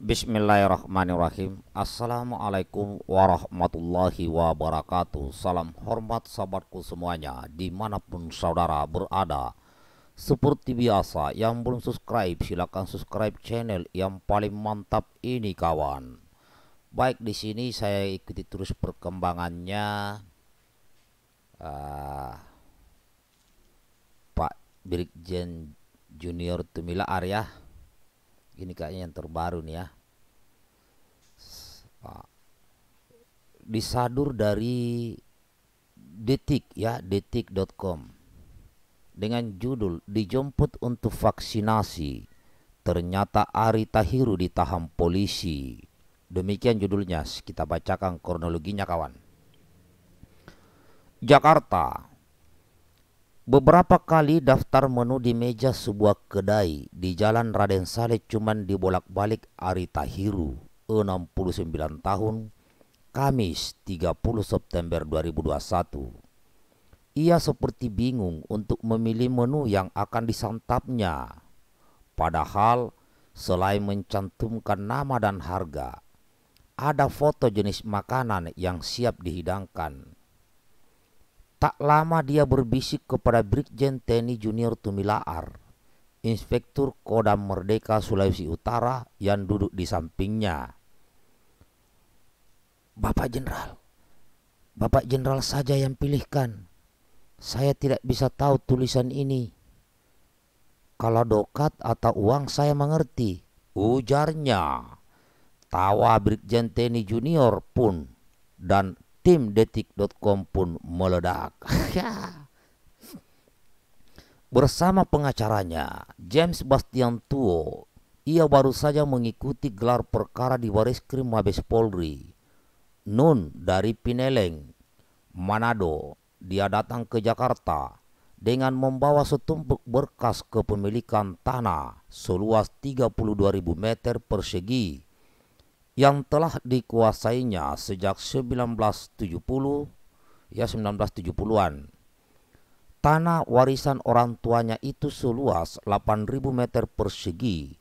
Bismillahirrahmanirrahim Assalamualaikum warahmatullahi wabarakatuh Salam hormat sahabatku semuanya Dimanapun saudara berada Seperti biasa yang belum subscribe silahkan subscribe channel yang paling mantap ini kawan Baik di sini saya ikuti terus perkembangannya uh, Pak Brigjen Junior Tumila Arya ini kayaknya yang terbaru nih ya disadur dari detik ya detik.com dengan judul dijemput untuk vaksinasi ternyata Ari Tahiru ditahan polisi demikian judulnya kita bacakan kronologinya kawan Jakarta Beberapa kali daftar menu di meja sebuah kedai di Jalan Raden Saleh cuman dibolak-balik Ari Tahiru, 69 tahun, Kamis 30 September 2021. Ia seperti bingung untuk memilih menu yang akan disantapnya. Padahal selain mencantumkan nama dan harga, ada foto jenis makanan yang siap dihidangkan Tak lama dia berbisik kepada Brigjen TNI Junior Tumilaar, Inspektur Kodam Merdeka Sulawesi Utara yang duduk di sampingnya. Bapak Jenderal, Bapak Jenderal saja yang pilihkan. Saya tidak bisa tahu tulisan ini. Kalau dokat atau uang saya mengerti, ujarnya. Tawa Brigjen TNI Junior pun dan tim detik.com pun meledak. Bersama pengacaranya, James Bastian Tuo, ia baru saja mengikuti gelar perkara di Krim Mabes Polri. Nun dari Pineleng, Manado, dia datang ke Jakarta dengan membawa setumpuk berkas kepemilikan tanah seluas 32.000 meter persegi yang telah dikuasainya sejak 1970 ya 1970-an. Tanah warisan orang tuanya itu seluas 8.000 meter persegi,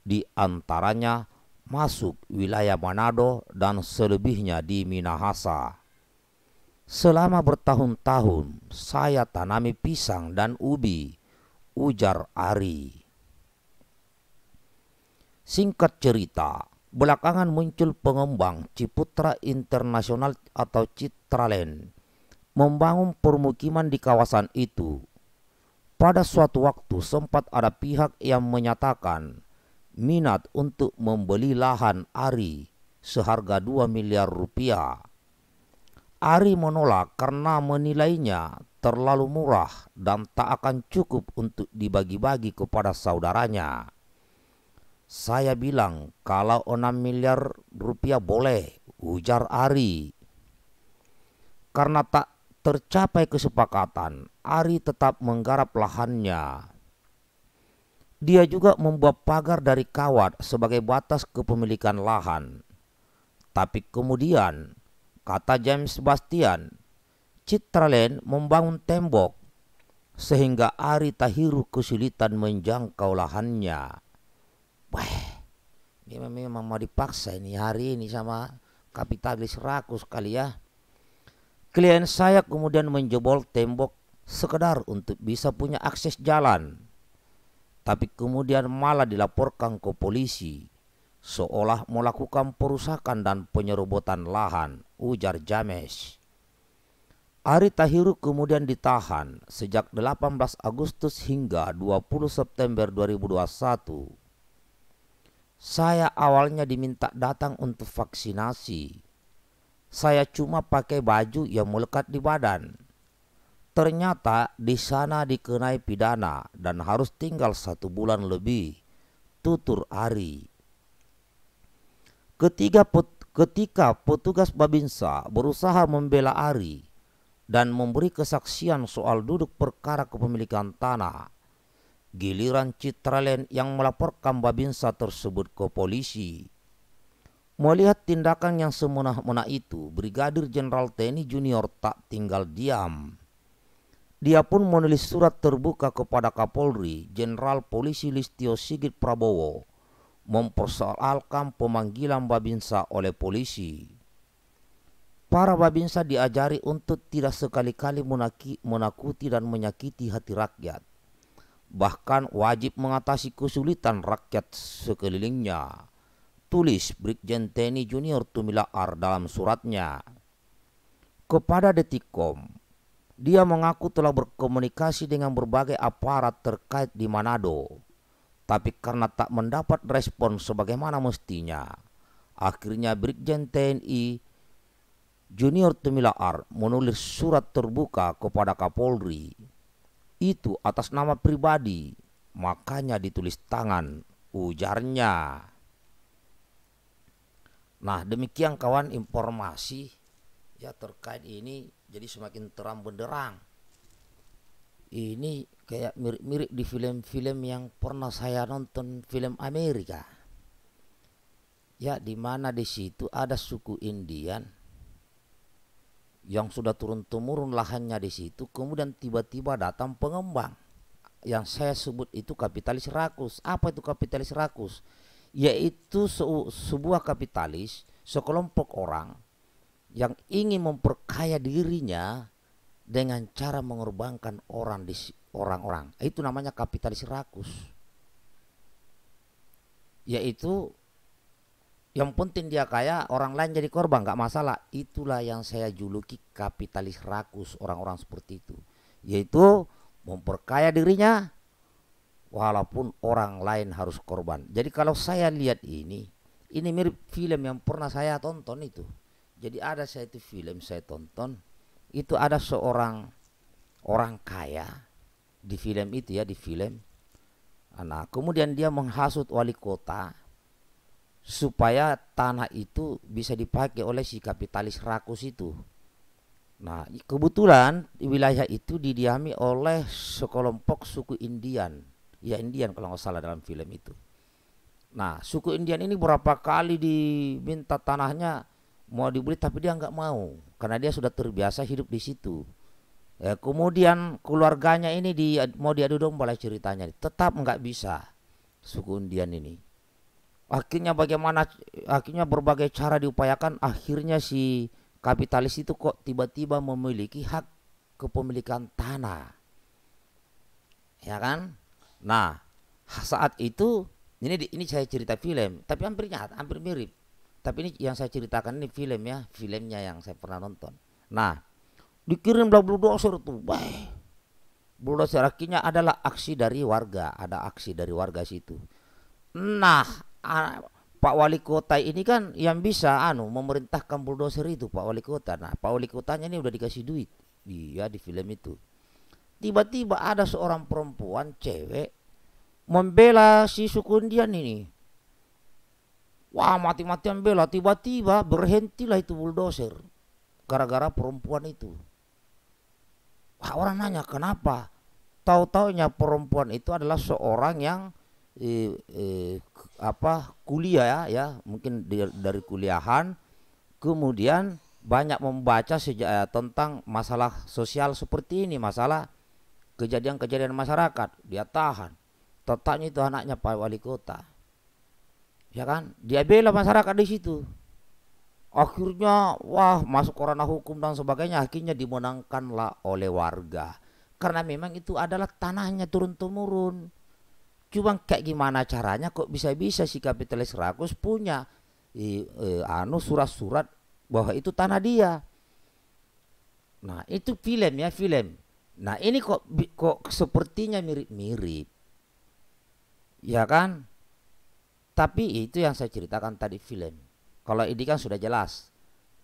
di antaranya masuk wilayah Manado dan selebihnya di Minahasa. Selama bertahun-tahun saya tanami pisang dan ubi, ujar Ari. Singkat cerita, Belakangan muncul pengembang Ciputra Internasional atau Citraland membangun permukiman di kawasan itu. Pada suatu waktu sempat ada pihak yang menyatakan minat untuk membeli lahan Ari seharga 2 miliar rupiah. Ari menolak karena menilainya terlalu murah dan tak akan cukup untuk dibagi-bagi kepada saudaranya. Saya bilang kalau 6 miliar rupiah boleh, ujar Ari. Karena tak tercapai kesepakatan, Ari tetap menggarap lahannya. Dia juga membuat pagar dari kawat sebagai batas kepemilikan lahan. Tapi kemudian, kata James Sebastian, Citralen membangun tembok sehingga Ari Tahiru kesulitan menjangkau lahannya wah ini memang mau dipaksa ini hari ini sama kapitalis rakus kali ya. Klien saya kemudian menjebol tembok sekedar untuk bisa punya akses jalan. Tapi kemudian malah dilaporkan ke polisi seolah melakukan perusakan dan penyerobotan lahan, ujar James. Ari Tahiru kemudian ditahan sejak 18 Agustus hingga 20 September 2021 saya awalnya diminta datang untuk vaksinasi. Saya cuma pakai baju yang melekat di badan. Ternyata di sana dikenai pidana dan harus tinggal satu bulan lebih. Tutur Ari. Ketiga pet, ketika petugas Babinsa berusaha membela Ari dan memberi kesaksian soal duduk perkara kepemilikan tanah, Giliran Citralen yang melaporkan Babinsa tersebut ke polisi. Melihat tindakan yang semena-mena itu, Brigadir Jenderal TNI Junior tak tinggal diam. Dia pun menulis surat terbuka kepada Kapolri, Jenderal Polisi Listio Sigit Prabowo, mempersoalkan pemanggilan Babinsa oleh polisi. Para Babinsa diajari untuk tidak sekali-kali menakuti dan menyakiti hati rakyat bahkan wajib mengatasi kesulitan rakyat sekelilingnya. Tulis Brigjen TNI Junior Tumilaar dalam suratnya. Kepada Detikom, dia mengaku telah berkomunikasi dengan berbagai aparat terkait di Manado. Tapi karena tak mendapat respon sebagaimana mestinya, akhirnya Brigjen TNI Junior Tumilaar menulis surat terbuka kepada Kapolri itu atas nama pribadi, makanya ditulis tangan, ujarnya. Nah, demikian kawan informasi ya terkait ini jadi semakin terang benderang. Ini kayak mirip-mirip di film-film yang pernah saya nonton film Amerika. Ya, di mana di situ ada suku Indian yang sudah turun temurun lahannya di situ kemudian tiba-tiba datang pengembang yang saya sebut itu kapitalis rakus apa itu kapitalis rakus yaitu se sebuah kapitalis sekelompok orang yang ingin memperkaya dirinya dengan cara mengorbankan orang di orang-orang itu namanya kapitalis rakus yaitu yang penting dia kaya, orang lain jadi korban, nggak masalah. Itulah yang saya juluki kapitalis rakus orang-orang seperti itu. Yaitu memperkaya dirinya walaupun orang lain harus korban. Jadi kalau saya lihat ini, ini mirip film yang pernah saya tonton itu. Jadi ada saya itu film saya tonton, itu ada seorang orang kaya di film itu ya di film. Nah, kemudian dia menghasut wali kota supaya tanah itu bisa dipakai oleh si kapitalis rakus itu. Nah, kebetulan wilayah itu didiami oleh sekelompok suku Indian. Ya Indian kalau nggak salah dalam film itu. Nah, suku Indian ini berapa kali diminta tanahnya mau dibeli tapi dia nggak mau karena dia sudah terbiasa hidup di situ. Ya, kemudian keluarganya ini di, mau diadu domba lah ceritanya, tetap nggak bisa suku Indian ini akhirnya bagaimana akhirnya berbagai cara diupayakan akhirnya si kapitalis itu kok tiba-tiba memiliki hak kepemilikan tanah ya kan nah saat itu ini ini saya cerita film tapi hampir nyata hampir mirip tapi ini yang saya ceritakan ini film ya filmnya yang saya pernah nonton nah dikirim dosor tuh bay bulldozer akhirnya adalah aksi dari warga ada aksi dari warga situ nah Ah, Pak Wali Kota ini kan yang bisa anu memerintahkan bulldozer itu Pak Wali Kota. Nah, Pak Wali Kotanya ini udah dikasih duit. Iya di film itu. Tiba-tiba ada seorang perempuan cewek membela si Sukundian ini. Wah, mati-matian bela. Tiba-tiba berhentilah itu bulldozer gara-gara perempuan itu. Wah, orang nanya kenapa? Tahu-taunya perempuan itu adalah seorang yang eh, eh, apa kuliah ya, ya mungkin di, dari kuliahan kemudian banyak membaca eh, tentang masalah sosial seperti ini masalah kejadian-kejadian masyarakat dia tahan tetapnya itu anaknya pak wali kota ya kan dia bela masyarakat di situ akhirnya wah masuk korona hukum dan sebagainya akhirnya dimenangkanlah oleh warga karena memang itu adalah tanahnya turun temurun Cuma kayak gimana caranya kok bisa-bisa si kapitalis rakus punya i, i, e, anu surat-surat bahwa itu tanah dia. Nah, itu film ya, film. Nah, ini kok kok sepertinya mirip-mirip. Ya kan? Tapi itu yang saya ceritakan tadi film. Kalau ini kan sudah jelas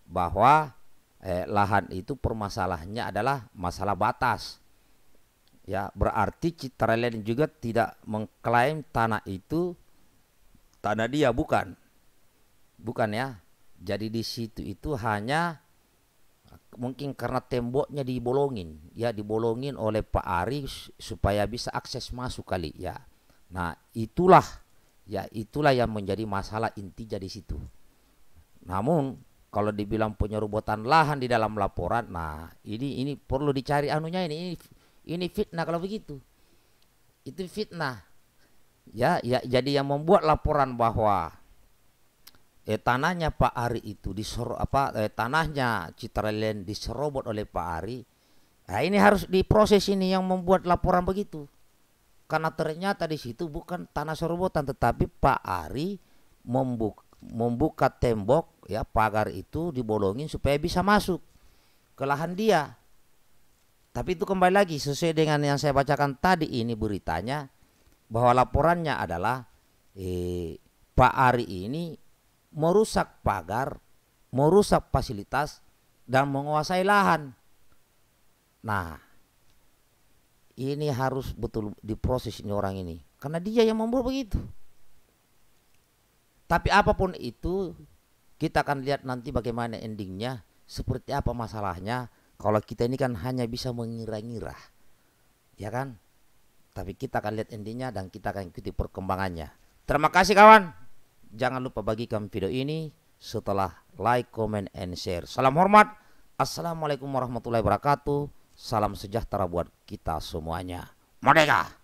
bahwa eh, lahan itu permasalahannya adalah masalah batas ya berarti Citralen juga tidak mengklaim tanah itu tanah dia bukan bukan ya jadi di situ itu hanya mungkin karena temboknya dibolongin ya dibolongin oleh Pak Ari supaya bisa akses masuk kali ya nah itulah ya itulah yang menjadi masalah inti jadi situ namun kalau dibilang penyerobotan lahan di dalam laporan nah ini ini perlu dicari anunya ini, ini ini fitnah kalau begitu. Itu fitnah. Ya, ya jadi yang membuat laporan bahwa eh, tanahnya Pak Ari itu disor apa eh, tanahnya Citralen diserobot oleh Pak Ari. Nah, ini harus diproses ini yang membuat laporan begitu. Karena ternyata di situ bukan tanah serobotan tetapi Pak Ari membuka, membuka tembok ya pagar itu dibolongin supaya bisa masuk ke lahan dia. Tapi itu kembali lagi sesuai dengan yang saya bacakan tadi ini beritanya bahwa laporannya adalah eh, Pak Ari ini merusak pagar, merusak fasilitas dan menguasai lahan. Nah, ini harus betul diproses ini orang ini karena dia yang membuat begitu. Tapi apapun itu kita akan lihat nanti bagaimana endingnya, seperti apa masalahnya, kalau kita ini kan hanya bisa mengira-ngira. Ya kan? Tapi kita akan lihat endingnya dan kita akan ikuti perkembangannya. Terima kasih kawan. Jangan lupa bagikan video ini setelah like, comment, and share. Salam hormat. Assalamualaikum warahmatullahi wabarakatuh. Salam sejahtera buat kita semuanya. Merdeka!